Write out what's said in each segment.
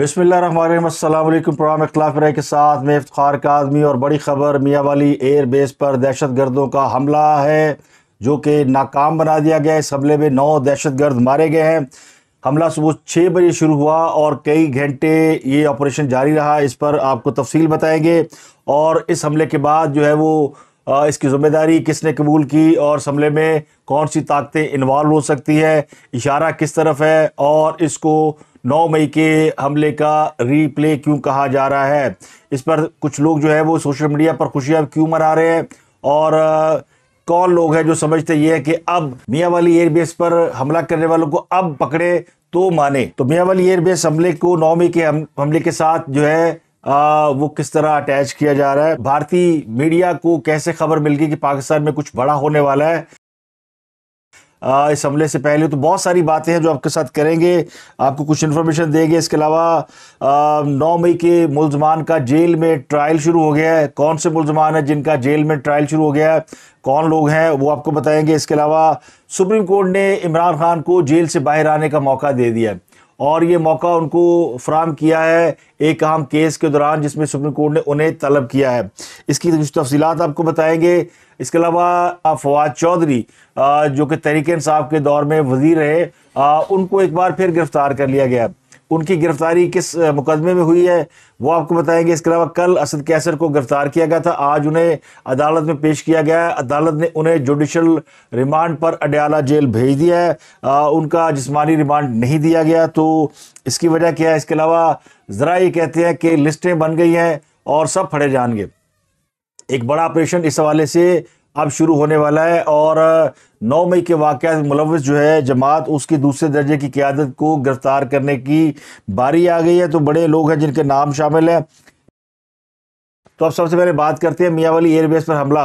बसमिल programme अख्लाफ रे के साथ में इफ्तार आदमी और बड़ी ख़बर मियाँ वाली एयर बेस पर दहशत गर्दों का हमला है जो कि नाकाम बना दिया गया है इस हमले में नौ दहशत गर्द मारे गए हैं हमला सुबह छः बजे शुरू हुआ और कई घंटे ये ऑपरेशन जारी रहा इस पर आपको तफसील बताएंगे और इस हमले के बाद जो है वो इसकी ज़िम्मेदारी किसने कबूल की और इस हमले में कौन सी ताकतें इन्वॉल्व हो सकती है इशारा किस तरफ है और इसको नौ मई के हमले का रीप्ले क्यों कहा जा रहा है इस पर कुछ लोग जो है वो सोशल मीडिया पर खुशियां क्यों मना रहे हैं और कौन लोग हैं जो समझते ये है कि अब मियाँ वाली एयरबेस पर हमला करने वालों को अब पकड़े तो माने तो मियाँ वाली एयरबेस हमले को नौ मई के हमले के साथ जो है आ, वो किस तरह अटैच किया जा रहा है भारतीय मीडिया को कैसे खबर मिल गई कि पाकिस्तान में कुछ बड़ा होने वाला है इस हमले से पहले तो बहुत सारी बातें हैं जो आपके साथ करेंगे आपको कुछ इन्फॉर्मेशन देंगे इसके अलावा नौ मई के मुलजमान का जेल में ट्रायल शुरू हो गया है कौन से मुलजमान है जिनका जेल में ट्रायल शुरू हो गया है कौन लोग हैं वो आपको बताएंगे इसके अलावा सुप्रीम कोर्ट ने इमरान खान को जेल से बाहर आने का मौका दे दिया है और ये मौका उनको फ्राहम किया है एक अहम केस के दौरान जिसमें सुप्रीम कोर्ट ने उन्हें तलब किया है इसकी कुछ तफसीत आपको बताएंगे इसके अलावा फवाद चौधरी जो कि तहरीक साहब के दौर में वजीर रहे उनको एक बार फिर गिरफ्तार कर लिया गया उनकी गिरफ्तारी किस मुकदमे में हुई है वो आपको बताएंगे इसके अलावा कल असद कैसर को गिरफ्तार किया गया था आज उन्हें अदालत में पेश किया गया है अदालत ने उन्हें जुडिशल रिमांड पर अडयाला जेल भेज दिया है आ, उनका जिस्मानी रिमांड नहीं दिया गया तो इसकी वजह क्या है इसके अलावा ज़रा ये कहते हैं कि लिस्टें बन गई हैं और सब फड़े जाएंगे एक बड़ा ऑपरेशन इस हवाले से अब शुरू होने वाला है और 9 मई के वाक़ मुलविस जो है जमात उसकी दूसरे दर्जे की क्यादत को गिरफ़्तार करने की बारी आ गई है तो बड़े लोग हैं जिनके नाम शामिल हैं तो अब सबसे पहले बात करते हैं वाली एयरबेस पर हमला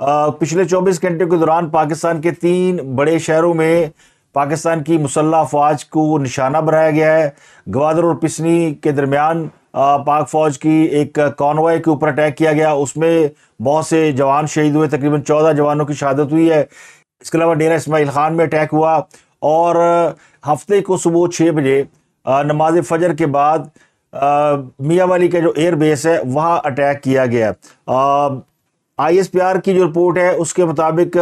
आ, पिछले 24 घंटे के दौरान पाकिस्तान के तीन बड़े शहरों में पाकिस्तान की मुसल्ह अफवाज को निशाना बनाया गया है ग्वादर और पिसनी के दरमियान पाक फौज की एक कॉन्वॉय के ऊपर अटैक किया गया उसमें बहुत से जवान शहीद हुए तकरीबन चौदह जवानों की शहादत हुई है इसके अलावा डेरा इसमाइल खान में अटैक हुआ और हफ्ते को सुबह छः बजे नमाज फजर के बाद मियाँ वाली का जो एयर बेस है वहाँ अटैक किया गया आई एस पी आर की जो रिपोर्ट है उसके मुताबिक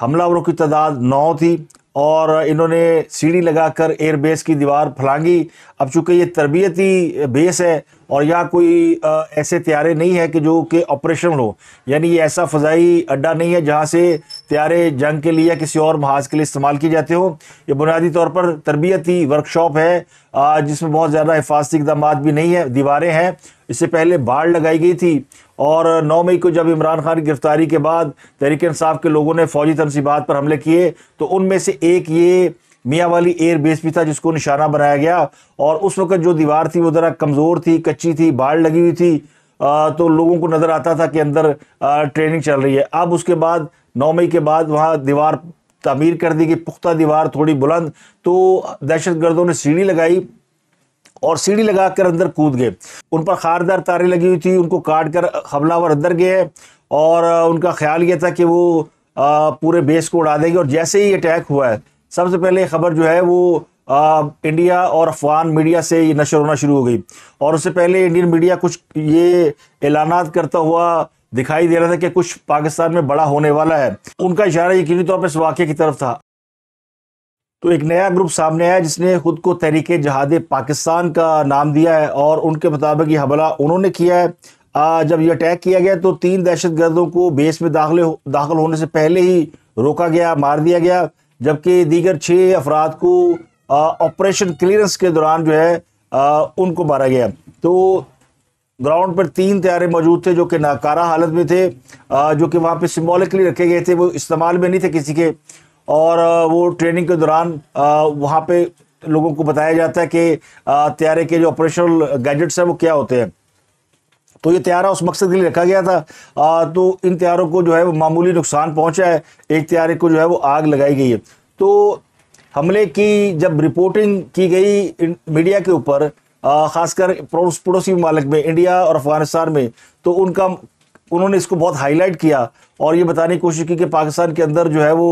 हमलावरों की तादाद नौ थी और इन्होंने सीढ़ी लगाकर एयरबेस की दीवार फलांगी अब चूंकि ये तरबियती बेस है और या कोई ऐसे त्यारे नहीं है कि जो कि ऑपरेशन हो यानी ये ऐसा फ़जाई अड्डा नहीं है जहाँ से त्यारे जंग के लिए या किसी और महाज के लिए इस्तेमाल किए जाते हो ये बुनियादी तौर पर तरबियती वर्कशॉप है जिसमें बहुत ज़्यादा हिफाजती इकदाम भी नहीं है दीवारें हैं इससे पहले बाढ़ लगाई गई थी और 9 मई को जब इमरान खान की गिरफ्तारी के बाद तहरीक इंसाफ के लोगों ने फौजी तनसीबात पर हमले किए तो उनमें से एक ये मियाँ वाली एयर बेस भी था जिसको निशाना बनाया गया और उस वक्त जो दीवार थी वो ज़रा कमज़ोर थी कच्ची थी बाढ़ लगी हुई थी तो लोगों को नज़र आता था कि अंदर ट्रेनिंग चल रही है अब उसके बाद नौ मई के बाद वहाँ दीवार तमीर कर दी गई पुख्ता दीवार थोड़ी बुलंद तो दहशत गर्दों ने सीढ़ी लगाई और सीढ़ी लगाकर अंदर कूद गए उन पर खारदार तारे लगी हुई थी उनको काट कर हमलावर अंदर गए और उनका ख्याल ये था कि वो पूरे बेस को उड़ा देंगे और जैसे ही अटैक हुआ है सबसे पहले खबर जो है वो आ, इंडिया और अफगान मीडिया से ये नशर होना शुरू हो गई और उससे पहले इंडियन मीडिया कुछ ये ऐलान करता हुआ दिखाई दे रहा था कि कुछ पाकिस्तान में बड़ा होने वाला है उनका इशारा यकीनी तौर पर इस वाक्य की तरफ था तो एक नया ग्रुप सामने आया जिसने खुद को तहरीक जहाद पाकिस्तान का नाम दिया है और उनके मुताबिक ये हमला उन्होंने किया है आ, जब ये अटैक किया गया तो तीन दहशत गर्दों को बेस में दाखिल दाखिल होने से पहले ही रोका गया मार दिया गया जबकि दीगर छः अफराद को ऑपरेशन क्लियरेंस के दौरान जो है आ, उनको मारा गया तो ग्राउंड पर तीन त्यारे मौजूद थे जो कि नाकारा हालत में थे आ, जो कि वहाँ पे सिम्बॉलिकली रखे गए थे वो इस्तेमाल में नहीं थे किसी के और आ, वो ट्रेनिंग के दौरान वहाँ पे लोगों को बताया जाता है कि त्यारे के जो ऑपरेशनल गैजेट्स हैं वो क्या होते हैं तो ये त्यारा उस मकसद के लिए रखा गया था आ, तो इन त्यारों को जो है वो मामूली नुकसान पहुंचा है एक त्यारे को जो है वो आग लगाई गई है तो हमले की जब रिपोर्टिंग की गई मीडिया के ऊपर खासकर पड़ोसी ममालिक में इंडिया और अफगानिस्तान में तो उनका उन्होंने इसको बहुत हाईलाइट किया और ये बताने की कोशिश की कि पाकिस्तान के अंदर जो है वो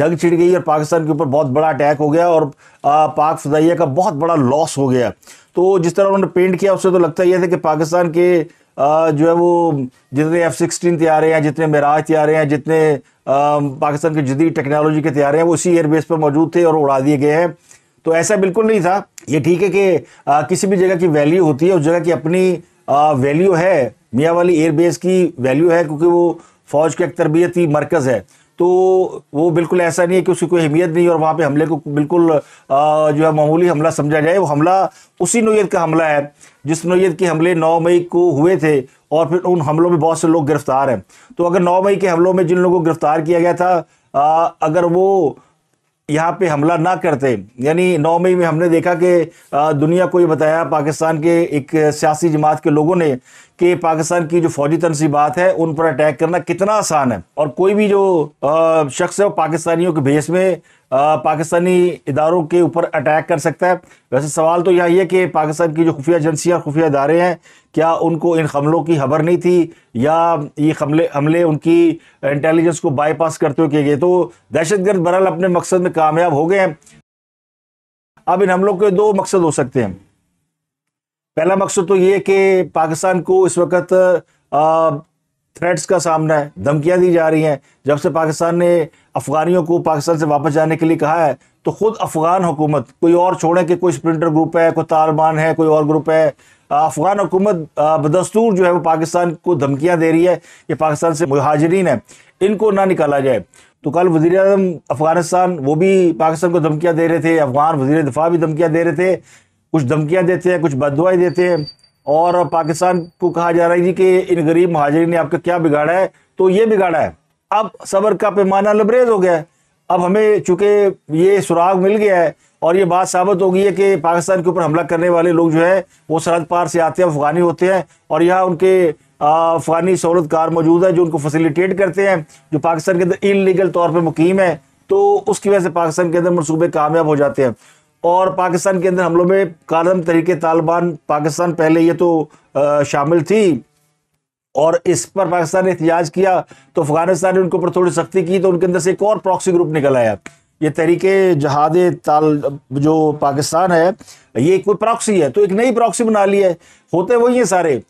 जंग छिड़ गई और पाकिस्तान के ऊपर बहुत बड़ा अटैक हो गया और पाक फजाइया का बहुत बड़ा लॉस हो गया तो जिस तरह उन्होंने पेंट किया उससे तो लगता यह था कि पाकिस्तान के जो है वो जितने एफ सिक्सटीन तैयारे हैं जितने मराज तैयारे हैं जितने पाकिस्तान के जदीद टेक्नोलॉजी के तैयारे हैं वो इसी एयरबेस पर मौजूद थे और उड़ा दिए गए हैं तो ऐसा बिल्कुल नहीं था ये ठीक है कि किसी भी जगह की वैल्यू होती है उस जगह की अपनी वैल्यू है मियाँ वाली एयरबेस की वैल्यू है क्योंकि वो फ़ौज का एक तरबियती मरकज़ है तो वो बिल्कुल ऐसा नहीं है कि उसकी कोई अहमियत नहीं और वहाँ पे हमले को बिल्कुल जो है मामूली हमला समझा जाए वो हमला उसी नोयत का हमला है जिस नोयत के हमले 9 मई को हुए थे और फिर उन हमलों में बहुत से लोग गिरफ्तार हैं तो अगर 9 मई के हमलों में जिन लोगों को गिरफ्तार किया गया था आ, अगर वो यहाँ पे हमला ना करते यानी नौ मई में हमने देखा कि दुनिया को ये बताया पाकिस्तान के एक सियासी जमात के लोगों ने कि पाकिस्तान की जो फौजी तनसीबात है उन पर अटैक करना कितना आसान है और कोई भी जो शख्स है वो पाकिस्तानियों के भेस में पाकिस्तानी इदारों के ऊपर अटैक कर सकता है वैसे सवाल तो यही है कि पाकिस्तान की जो खुफिया एजेंसियाँ खुफिया इदारे हैं क्या उनको इन हमलों की खबर नहीं थी या ये हमले हमले उनकी इंटेलिजेंस को बाईपास करते हुए किए गए तो दहशतगर्द बरहाल अपने मकसद में कामयाब हो गए हैं अब इन हमलों के दो मकसद हो सकते हैं पहला मकसद तो ये कि पाकिस्तान को इस वक्त थ्रेट्स का सामना है धमकियां दी जा रही हैं जब से पाकिस्तान ने अफगानियों को पाकिस्तान से वापस जाने के लिए कहा है तो खुद अफगान हुकूमत कोई और छोड़ें कि कोई स्प्रिंटर ग्रुप है कोई तालिबान है कोई और ग्रुप है अफगान हुकूमत बदस्तूर जो है वो पाकिस्तान को धमकियां दे रही है कि पाकिस्तान से महाजरीन है इनको ना निकाला जाए तो कल वजी अजम अफगानिस्तान वो भी पाकिस्तान को धमकियाँ दे रहे थे अफगान वजी दफा भी धमकियाँ दे रहे थे कुछ धमकियाँ देते हैं कुछ बदवाई देते हैं और पाकिस्तान को कहा जा रहा है जी कि इन गरीब महाजरीन ने आपका क्या बिगाड़ा है तो ये बिगाड़ा है अब सबर का पैमाना लबरेज हो गया है अब हमें चूंकि ये सुराग मिल गया है और ये बात साबित हो गई है कि पाकिस्तान के ऊपर हमला करने वाले लोग जो है वो सरहद पार से आते हैं अफगानी होते हैं और यहाँ उनके अफगानी सहूलतकार मौजूद है जो उनको फैसिलिटेट करते हैं जो पाकिस्तान के अंदर इलीगल तौर पर मुकीम है तो उसकी वजह से पाकिस्तान के अंदर मनसूबे कामयाब हो जाते हैं और पाकिस्तान के अंदर हमलों में कारम तरीके तालिबान पाकिस्तान पहले ये तो आ, शामिल थी और इस पर पाकिस्तान ने एहतजाज किया तो अफगानिस्तान ने उनके ऊपर थोड़ी सख्ती की तो उनके अंदर से एक और प्रॉक्सी ग्रुप निकल आया ये तरीके जहाद ताल जो पाकिस्तान है ये कोई प्रॉक्सी है तो एक नई प्रॉक्सी बना ली है होते वही हैं सारे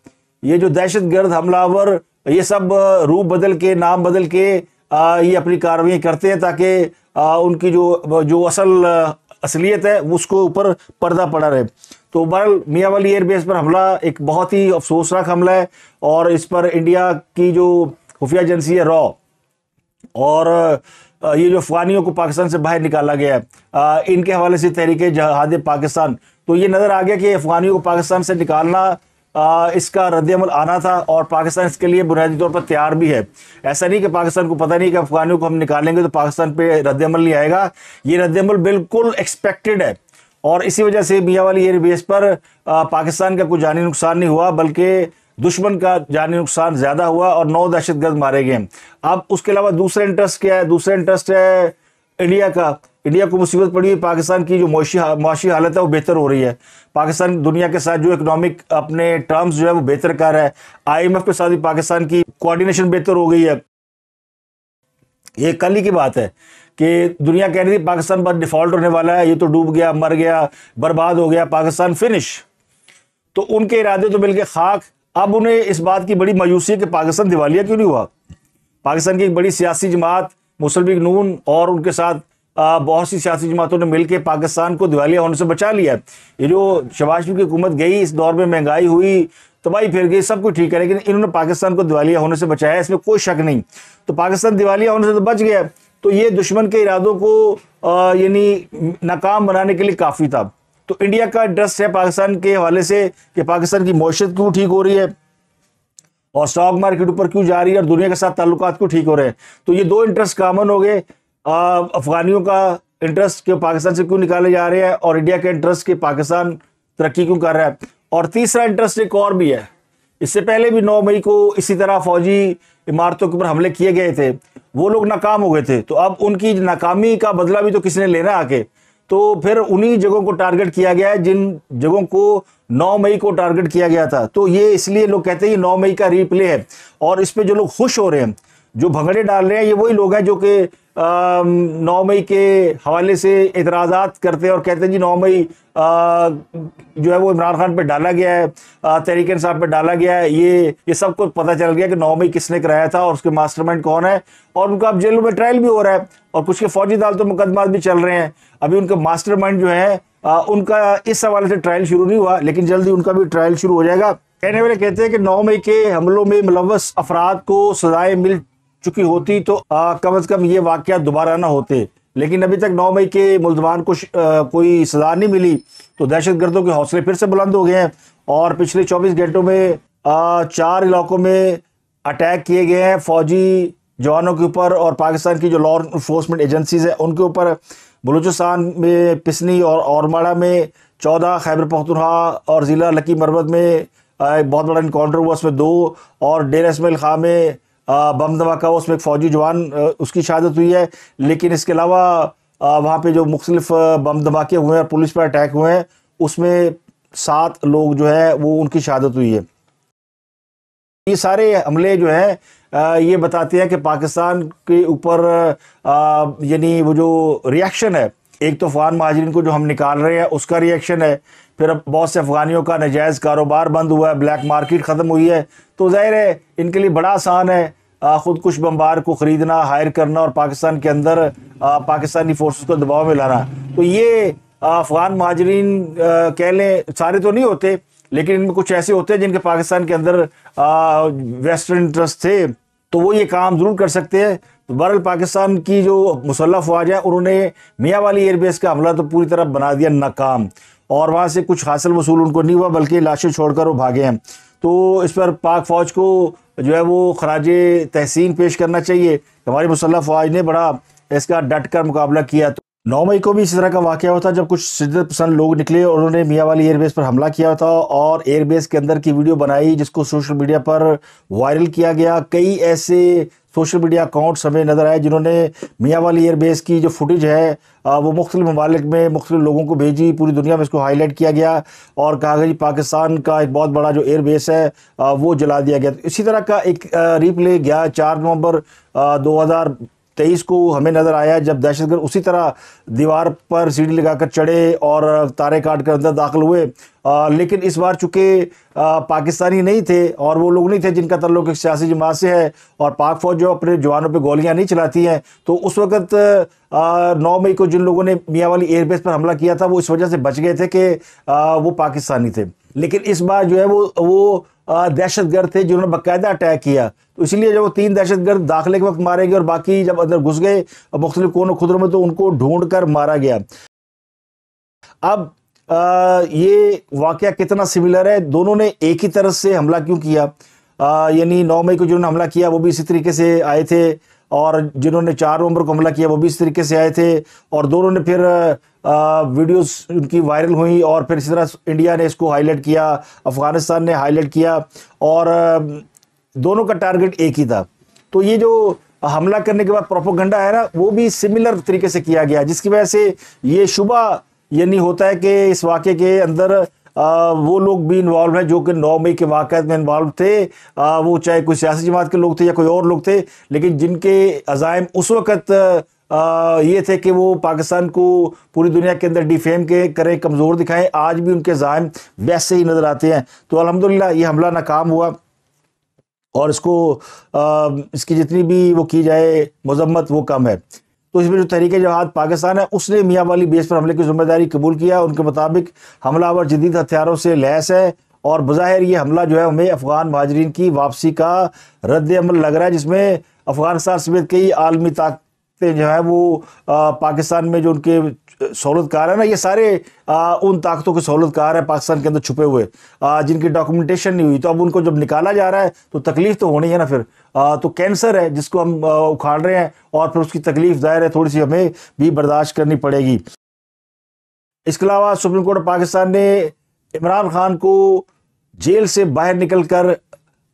ये जो दहशत गर्द हमलावर ये सब रूप बदल के नाम बदल के ये अपनी कार्रवाई करते हैं ताकि उनकी जो जो असल असलियत है उसको ऊपर पर्दा पड़ा रहे तो बहरहाल मियाँ वाली एयरबेस पर हमला एक बहुत ही अफसोसनाक हमला है और इस पर इंडिया की जो खुफिया एजेंसी है रॉ और ये जो अफगानियों को पाकिस्तान से बाहर निकाला गया है इनके हवाले से तहरीक जहाद पाकिस्तान तो ये नज़र आ गया कि अफगानियों को पाकिस्तान से निकालना इसका रद्दमल आना था और पाकिस्तान इसके लिए बुनियादी तौर पर तैयार भी है ऐसा नहीं कि पाकिस्तान को पता नहीं कि अफगानियों को हम निकालेंगे तो पाकिस्तान पर रद्दमल नहीं आएगा ये रद्दमल बिल्कुल एक्सपेक्टेड है और इसी वजह से मियाँ वाली एयर बेस पर पाकिस्तान का कोई जानी नुकसान नहीं हुआ बल्कि दुश्मन का जानी नुकसान ज़्यादा हुआ और नौ दहशतगर्द मारे गए अब उसके अलावा दूसरा इंटरेस्ट क्या है दूसरा इंटरेस्ट है इंडिया का इंडिया को मुसीबत पड़ी है पाकिस्तान की जो मुशी हालत है वो बेहतर हो रही है पाकिस्तान दुनिया के साथ जो इकोनॉमिक अपने टर्म्स जो है वो बेहतर कर रहा है आईएमएफ के साथ भी पाकिस्तान की कोऑर्डिनेशन बेहतर हो गई है ये कल ही की बात है कि दुनिया कह रही थी पाकिस्तान पर डिफॉल्ट होने वाला है ये तो डूब गया मर गया बर्बाद हो गया पाकिस्तान फिनिश तो उनके इरादे तो मिलकर खाक अब उन्हें इस बात की बड़ी मायूसी है कि पाकिस्तान दिवालिया क्यों नहीं हुआ पाकिस्तान की एक बड़ी सियासी जमात मुसलमिक नून और उनके साथ बहुत सी सियासी जमातों ने मिलकर पाकिस्तान को दिवालिया होने से बचा लिया है ये जो शबाज शरीफ की हुकूमत गई इस दौर में महंगाई हुई तबाही तो फिर गई सब कुछ ठीक है लेकिन इन्होंने पाकिस्तान को दिवालिया होने से बचाया इसमें कोई शक नहीं तो पाकिस्तान दिवालिया होने से तो बच गया तो ये दुश्मन के इरादों को यानी नाकाम बनाने के लिए काफ़ी था तो इंडिया का इंटरेस्ट है पाकिस्तान के हवाले से कि पाकिस्तान की मौशत क्यों ठीक हो रही है और स्टॉक मार्केट ऊपर क्यों जा रही है और दुनिया के साथ ताल्लुक क्यों ठीक हो रहे हैं तो ये दो इंटरेस्ट कामन हो गए अफगानियों का इंटरेस्ट के पाकिस्तान से क्यों निकाले जा रहे हैं और इंडिया के इंटरेस्ट के पाकिस्तान तरक्की क्यों कर रहा है और तीसरा इंटरेस्ट एक और भी है इससे पहले भी 9 मई को इसी तरह फौजी इमारतों के ऊपर हमले किए गए थे वो लोग नाकाम हो गए थे तो अब उनकी नाकामी का बदला भी तो किसी ने लेना आके तो फिर उन्हीं जगहों को टारगेट किया गया है जिन जगहों को 9 मई को टारगेट किया गया था तो ये इसलिए लोग कहते हैं 9 मई का रीप्ले है और इस पर जो लोग खुश हो रहे हैं जो भंगड़े डाल रहे हैं ये वही लोग हैं जो कि नौ मई के हवाले से एतराज़ात करते हैं और कहते हैं जी नौ मई जो है वो इमरान खान पे डाला गया है तहरीक साहब पे डाला गया है ये ये सब कुछ पता चल गया कि नौ मई किसने कराया था और उसके मास्टरमाइंड कौन है और उनका अब जेल में ट्रायल भी हो रहा है और कुछ के फौजी अदालतों में मुकदमा भी चल रहे हैं अभी उनका मास्टर जो है आ, उनका इस हवाले से ट्रायल शुरू नहीं हुआ लेकिन जल्दी उनका भी ट्रायल शुरू हो जाएगा कहने वाले कहते हैं कि नौ मई के हमलों में मुलवस अफराद को सजाएं मिल चुकी होती तो कम अज कम ये वाक़ दोबारा ना होते लेकिन अभी तक नौ मई के मुलजमान को कोई सज़ा नहीं मिली तो दहशत गर्दों के हौसले फिर से बुलंद हो गए हैं और पिछले चौबीस घंटों में आ, चार इलाकों में अटैक किए गए हैं फौजी जवानों के ऊपर और पाकिस्तान की जो लॉ इन्फोर्समेंट एजेंसीज हैं उनके ऊपर बलूचिस्तान में पिसनी और औरमाड़ा में चौदह खैबर पखतुनहा और ज़िला लकी मरबत में एक बहुत बड़ा इनकाउंटर हुआ उसमें दो और डेर इसमिल खां में बम धमाका हुआ उसमें एक फ़ौजी जवान उसकी शहादत हुई है लेकिन इसके अलावा वहाँ पे जो मुख्तलिफ बम धमाके हुए हैं पुलिस पर अटैक हुए हैं उसमें सात लोग जो है वो उनकी शहादत हुई है ये सारे हमले जो हैं ये बताते हैं कि पाकिस्तान के ऊपर यानी वो जो रिएक्शन है एक तो अफगान महाजरीन को जो हम निकाल रहे हैं उसका रिएक्शन है फिर अब बहुत से अफगानियों का नजायज़ कारोबार बंद हुआ है ब्लैक मार्केट ख़त्म हुई है तो ज़ाहिर है इनके लिए बड़ा आसान है ख़ुद कुछ बम्बार को ख़रीदना हायर करना और पाकिस्तान के अंदर पाकिस्तानी फोर्स को दबाव में लाना तो ये अफगान महाजरीन कह लें सारे तो नहीं होते लेकिन इनमें कुछ ऐसे होते हैं जिनके पाकिस्तान के अंदर वेस्टर्न इंटरेस्ट थे तो वो ये काम ज़रूर कर सकते हैं तो बहरल पाकिस्तान की जो मुसल्ह फौज है उन्होंने मियाँ वाली एयरबेस का हमला तो पूरी तरह बना दिया नाकाम और वहाँ से कुछ हासिल वसूल उनको नहीं हुआ बल्कि लाशें छोड़कर वो भागे हैं तो इस पर पाक फ़ौज को जो है वो खराज तहसीन पेश करना चाहिए हमारी मुसल्ह फौज ने बड़ा इसका डट कर मुकाबला किया तो नौ मई को भी इसी तरह का वाक़ हुआ था जब कुछ शिदत पसंद लोग निकले और उन्होंने मियाँ वाली एयरबेस पर हमला किया था और एयरबेस के अंदर की वीडियो बनाई जिसको सोशल मीडिया पर वायरल किया गया कई ऐसे सोशल मीडिया अकाउंट्स हमें नज़र आए जिन्होंने मियाँ वाली एयरबेस की जो फुटेज है वो मुख्तु ममालिक में मुख्तु लोगों को भेजी पूरी दुनिया में इसको हाईलाइट किया गया और कहा गया जी पाकिस्तान का एक बहुत बड़ा जो एयरबेस है वो जला दिया गया इसी तरह का एक रिप्ले गया चार नवंबर दो हज़ार तेईस को हमें नज़र आया जब दहशतगर्द उसी तरह दीवार पर सीढ़ी लगाकर चढ़े और तारे काट कर अंदर दाखिल हुए आ, लेकिन इस बार चूँकि पाकिस्तानी नहीं थे और वो लोग नहीं थे जिनका तल्लुक सियासी जमात से है और पाक फौज जो अपने जवानों पर गोलियां नहीं चलाती हैं तो उस वक्त नौ मई को जिन लोगों ने मियाँ वाली एयरबेस पर हमला किया था वो इस वजह से बच गए थे कि वो पाकिस्तानी थे लेकिन इस बार जो है वो वो दहशत गर्द थे जिन्होंने बाकायदा अटैक किया तो इसलिए जब वो तीन दहशत गर्द दाखिले के वक्त मारे गए और बाकी जब अंदर घुस गए मुख्तलिफ कोनों खुदरों में तो उनको ढूंढ कर मारा गया अब आ, ये वाक़ कितना सिमिलर है दोनों ने एक ही तरह से हमला क्यों किया यानी नौ मई को जिन्होंने हमला किया वो भी इसी तरीके से आए थे और जिन्होंने चार नवंबर को हमला किया वो भी इस तरीके से आए थे और दोनों ने फिर वीडियोस उनकी वायरल हुई और फिर इसी तरह इंडिया ने इसको हाईलाइट किया अफ़गानिस्तान ने हाईलाइट किया और दोनों का टारगेट एक ही था तो ये जो हमला करने के बाद प्रोपोगंडा है ना वो भी सिमिलर तरीके से किया गया जिसकी वजह से ये शुबा यानी नहीं होता है कि इस वाक़े के अंदर आ, वो लोग भी इन्वॉल्व हैं जो कि नौ मई के वाकत में इन्वॉल्व थे आ, वो चाहे कोई सियासी जमात के लोग थे या कोई और लोग थे लेकिन जिनके अजायम उस वक़्त ये थे कि वो पाकिस्तान को पूरी दुनिया के अंदर डिफेम के करें कमज़ोर दिखाएं आज भी उनके जायम वैसे ही नज़र आते हैं तो अलहमदिल्ला ये हमला नाकाम हुआ और इसको आ, इसकी जितनी भी वो की जाए मजम्मत वो कम है तो इसमें जो तहरीक जवाहत पाकिस्तान है उसने मियाँ वाली बेस पर हमले की जिम्मेदारी कबूल किया उनके मुताबिक हमलावर जदीद हथियारों से लैस है और बज़ाहिर ये हमला जो है हमें अफ़गान महाजरीन की वापसी का रद्द अमल लग रहा है जिसमें अफ़गानिस्तान समेत कई आलमी ताक सकते जो है वो आ, पाकिस्तान में जो उनके सहूलतकार है ना ये सारे आ, उन ताकतों के सहूलतकार है पाकिस्तान के अंदर छुपे हुए आ, जिनकी डॉक्यूमेंटेशन नहीं हुई तो अब उनको जब निकाला जा रहा है तो तकलीफ़ तो होनी है ना फिर आ, तो कैंसर है जिसको हम आ, उखाड़ रहे हैं और फिर उसकी तकलीफ़ जाहिर है थोड़ी सी हमें भी बर्दाश्त करनी पड़ेगी इसके अलावा सुप्रीम कोर्ट ऑफ पाकिस्तान ने इमरान खान को जेल से बाहर निकलकर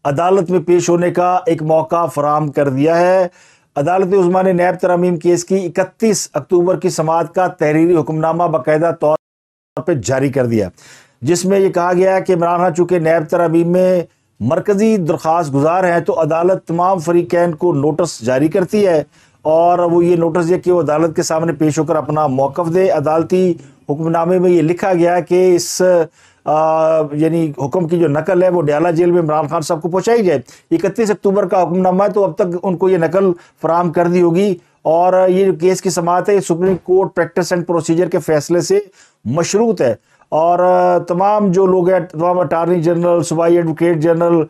अदालत में पेश होने का एक मौका फराहम कर दिया है अदालत उस्मा ने नैब तरमीम केस की 31 अक्टूबर की समात का तहरीरी हुक्मनामा बाकायदा तौर पर जारी कर दिया जिसमें यह कहा गया कि इमरान खान चूंकि नैब तरमीम में मरकज़ी दरख्वास्त गुजार हैं तो अदालत तमाम फरीकैन को नोटिस जारी करती है और वो ये नोटिस ये कि वो अदालत के सामने पेश होकर अपना मौक़ दे अदालती हुक्मनामे में ये लिखा गया कि इस यानी हुक्म की जो नकल है वो डयाला जेल में इमरान खान साहब को पहुँचाई जाए इकतीस अक्टूबर का हुक्मनामा है तो अब तक उनको ये नकल फराम कर दी होगी और ये जो केस की समात है ये supreme court practice and procedure के फैसले से मशरूत है और तमाम जो लोग हैं तमाम अटारनी जनरल सूबाई एडवोकेट जनरल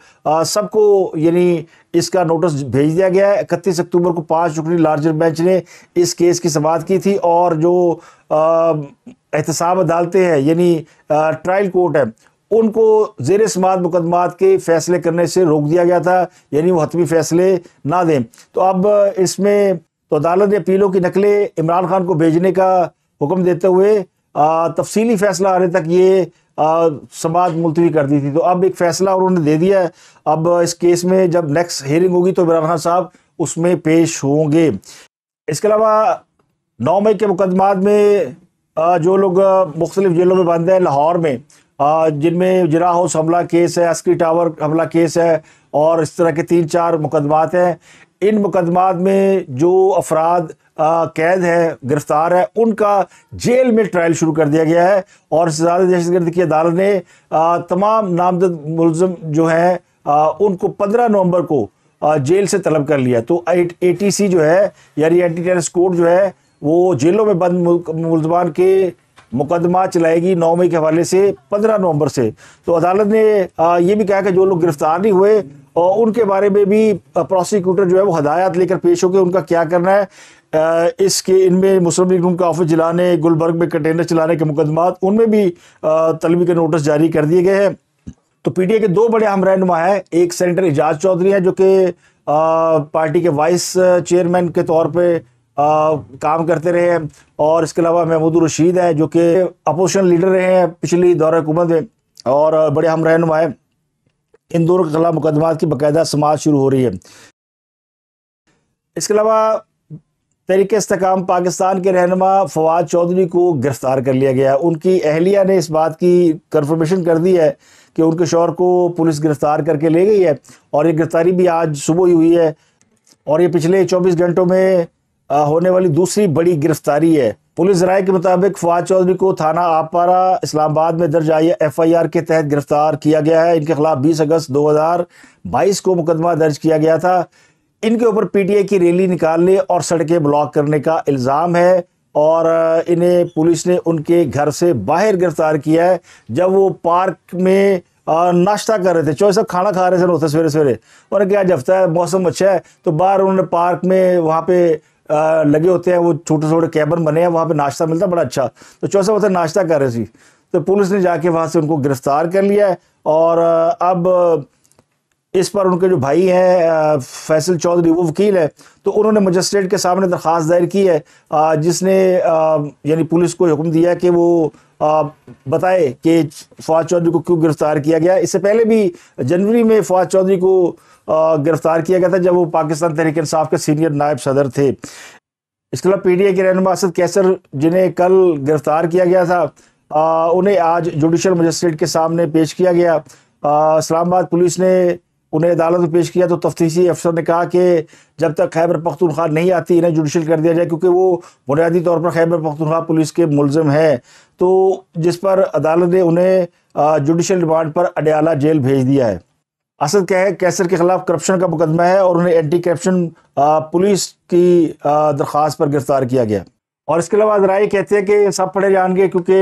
सबको यानी इसका नोटिस भेज दिया गया है इकतीस अक्टूबर को पाँच रुकनी लार्जर बेंच ने इस केस की समात की थी और जो आ, एहतसाब अदालतें हैं यानी ट्रायल कोर्ट है उनको जेर समात मुकदमात के फैसले करने से रोक दिया गया था यानी वो हतमी फैसले ना दें तो अब इसमें तो अदालत ने अपीलों की नकलें इमरान खान को भेजने का हुक्म देते हुए तफसीली फैसला आने तक ये समात मुलतवी कर दी थी तो अब एक फैसला उन्होंने दे दिया है अब इस केस में जब नेक्स्ट हेयरिंग होगी तो इमरान खान साहब उसमें पेश होंगे इसके अलावा नौ मई के मुकदमात में जो लोग मुख्तलिफ जेलों में बंद हैं लाहौर में जिनमें जरा हाउस हमला केस है अस्क्री टावर हमला केस है और इस तरह के तीन चार मुकदमात हैं इन मुकदमात में जो अफराद कैद हैं गिरफ्तार है उनका जेल में ट्रायल शुरू कर दिया गया है और दहशत गर्द की अदालत ने आ, तमाम नामजद मुलम जो हैं उनको पंद्रह नवंबर को आ, जेल से तलब कर लिया तो ए टी सी जो है यानी एंटी टेरिस कोर्ट जो है वो जेलों में बंद मुलजमान के मुकदमा चलाएगी नौ मई के हवाले से पंद्रह नवंबर से तो अदालत ने ये भी कहा कि जो लोग गिरफ्तार नहीं हुए और उनके बारे में भी प्रोसिक्यूटर जो है वो हदायत लेकर पेश हो गए उनका क्या करना है इसके इनमें मुस्लिम लीग उनका का ऑफिस जलाने गुलबर्ग में कंटेनर चलाने के मुकदमा उनमें भी तलबी के नोटिस जारी कर दिए गए हैं तो आई के दो बड़े हम रहनुमा हैं एक सेंटर एजाज चौधरी हैं जो कि पार्टी के वाइस चेयरमैन के तौर पर आ, काम करते रहे हैं और इसके अलावा महमूद रशीद हैं जो कि अपोजिशन लीडर रहे हैं पिछली दौर हुकूमत में और बड़े हम रहनुमा हैं इन दोनों के खिलाफ मुकदमा की बाकायदा समाज शुरू हो रही है इसके अलावा तहरीक इसकाम पाकिस्तान के रहनमा फवाद चौधरी को गिरफ्तार कर लिया गया उनकी अहलिया ने इस बात की कन्फर्मेशन कर दी है कि उनके शोर को पुलिस गिरफ्तार करके ले गई है और ये गिरफ्तारी भी आज सुबह ही हुई है और ये पिछले 24 घंटों में होने वाली दूसरी बड़ी गिरफ्तारी है पुलिस राय के मुताबिक फवाद चौधरी को थाना आपारा इस्लामाबाद में दर्ज आई एफ आई आर के तहत गिरफ्तार किया गया है इनके खिलाफ बीस अगस्त दो हज़ार बाईस को मुकदमा दर्ज किया गया था इनके ऊपर पी टी आई की रैली निकालने और सड़कें ब्लॉक करने का इल्ज़ाम है और इन्हें पुलिस ने उनके घर से बाहर गिरफ्तार किया है जब वो पार्क में नाश्ता कर रहे थे चौबीस साहब खाना खा रहे थे सवेरे सवेरे उन्होंने कहा आज हफ्ता है मौसम अच्छा है तो बाहर उन्होंने पार्क में वहाँ पे लगे होते हैं वो छोटे छोटे कैबन बने हैं वहाँ पे नाश्ता मिलता है बड़ा अच्छा तो चौसा वतन नाश्ता कर रहे थी तो पुलिस ने जाके वहाँ से उनको गिरफ्तार कर लिया है और अब इस पर उनके जो भाई हैं फैसल चौधरी वो वकील है तो उन्होंने मजिस्ट्रेट के सामने दरख्वास्त दायर की है जिसने यानी पुलिस को हुक्म दिया कि वो बताए कि फवाद चौधरी को क्यों गिरफ्तार किया गया इससे पहले भी जनवरी में फवाद चौधरी को गिरफ्तार किया गया था जब वो पाकिस्तान तहरीक इंसाफ के सीनियर नायब सदर थे इसके अलावा पी डी ए के रहन असद कैसर जिन्हें कल गिरफ्तार किया गया था आ, उन्हें आज जुडिशल मजिस्ट्रेट के सामने पेश किया गया इस्लामाबाद पुलिस ने उन्हें अदालत में पेश किया तो तफ्तीशी अफसर ने कहा कि जब तक खैबर पख्तूनख्वा नहीं आती इन्हें जुडिशल कर दिया जाए क्योंकि वो बुनियादी तौर पर खैबर पख्तूनख्वा पुलिस के मुलम हैं तो जिस पर अदालत ने उन्हें जुडिशल रिमांड पर अडयाला जेल भेज दिया है असद क्या कैसर के खिलाफ करप्शन का मुकदमा है और उन्हें एंटी करप्शन पुलिस की दरख्वास्त पर गिरफ्तार किया गया और इसके अलावा राय कहते हैं कि सब पढ़े जाएंगे क्योंकि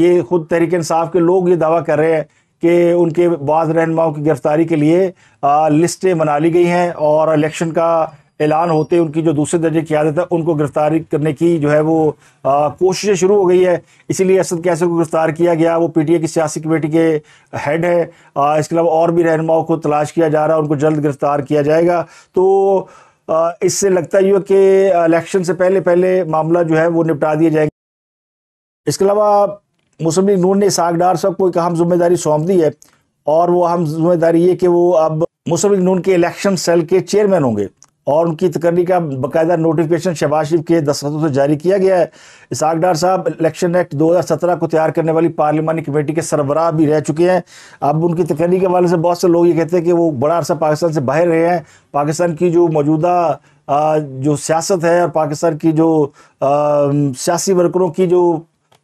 ये खुद तहरीक इंसाफ के लोग ये दावा कर रहे हैं कि उनके बाद रहनुमाओं की गिरफ्तारी के लिए लिस्टें बना ली गई हैं और इलेक्शन का ऐलान होते उनकी जो दूसरे दर्जे की आदत है उनको गिरफ्तार करने की जो है वो कोशिशें शुरू हो गई है इसीलिए असद कैसे को गिरफ्तार किया गया वो ए की सियासी कमेटी के हेड है आ, इसके अलावा और भी रहनुमाओं को तलाश किया जा रहा है उनको जल्द गिरफ्तार किया जाएगा तो इससे लगता ही है कि इलेक्शन से पहले पहले मामला जो है वो निपटा दिया जाएगा इसके अलावा मुस्लिम लीग नून ने सागडार साहब को एक अहम जिम्मेदारी सौंप दी है और वो अहम जिम्मेदारी ये कि वो अब मुस्लिम लीग नून के इलेक्शन सेल के चेयरमैन होंगे और उनकी तकर्री का बाकायदा नोटिफिकेशन शहबाज शरीफ के दस्तखतों से जारी किया गया है इसाक डार साहब इलेक्शन एक्ट 2017 को तैयार करने वाली पार्लियामानी कमेटी के सरबराह भी रह चुके हैं अब उनकी तकर्री के हवाले से बहुत से लोग ये कहते हैं कि वो बड़ा अरसा पाकिस्तान से बाहर रहे हैं पाकिस्तान की जो मौजूदा जो सियासत है और पाकिस्तान की जो सियासी वर्करों की जो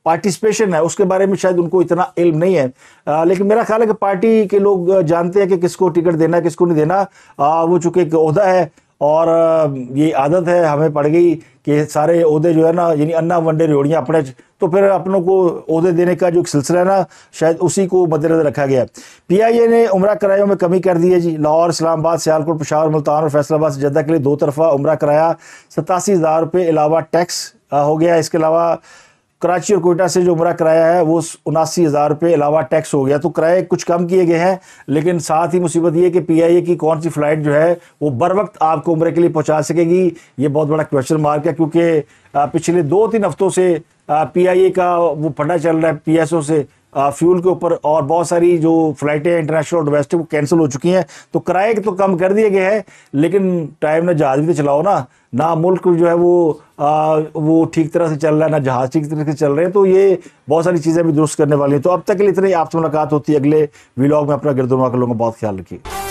पार्टिसिपेशन है उसके बारे में शायद उनको इतना इल्म नहीं है आ, लेकिन मेरा ख्याल है कि पार्टी के लोग जानते हैं कि किसको टिकट देना है किसको नहीं देना आ, वो चूँकि एक अहदा है और ये आदत है हमें पड़ गई कि सारे अहदे जो है ना यानी अन्ना वनडे रेवड़ियाँ अपने तो फिर अपनों को अहदे देने का जो सिलसिला है ना शायद उसी को मद्देनजर रखा गया पी आई ए ने उम्र किरायों में कमी कर दी है जी लाहौर इस्लामाबाद सियालकोट पशावर मुल्तान और फैसलाबाद से जद्दा के लिए दो तरफा उम्र किराया सतासी हज़ार रुपये अलावा टैक्स हो गया इसके अलावा कराची और कोयटा से जो उम्र किराया है वो उनासी हज़ार रुपये अलावा टैक्स हो गया तो किराए कुछ कम किए गए हैं लेकिन साथ ही मुसीबत ये कि पी आई ए की कौन सी फ़्लाइट जो है वो बर वक्त आपको उम्र के लिए पहुँचा सकेगी ये बहुत बड़ा क्वेश्चन मार्क है क्योंकि पिछले दो तीन हफ्तों से पी आई ए का वो फंडा चल रहा है पी एस ओ से फ्यूल के ऊपर और बहुत सारी जो फ्लाइटें इंटरनेशनल और डोमेस्टिक वो कैंसिल हो चुकी हैं तो किराए तो कम कर दिए गए हैं लेकिन टाइम ना जहाज़ भी तो चलाओ ना ना मुल्क जो है वो आ, वो ठीक तरह से चल रहा है ना जहाज़ ठीक तरह से चल रहे हैं तो ये बहुत सारी चीज़ें भी दुरुस्त करने वाली हैं तो अब तक के लिए इतनी आपसे मुलाकात होती है अगले वीलॉग में अपना गिरदुमा कर लूँगा बहुत ख्याल रखिए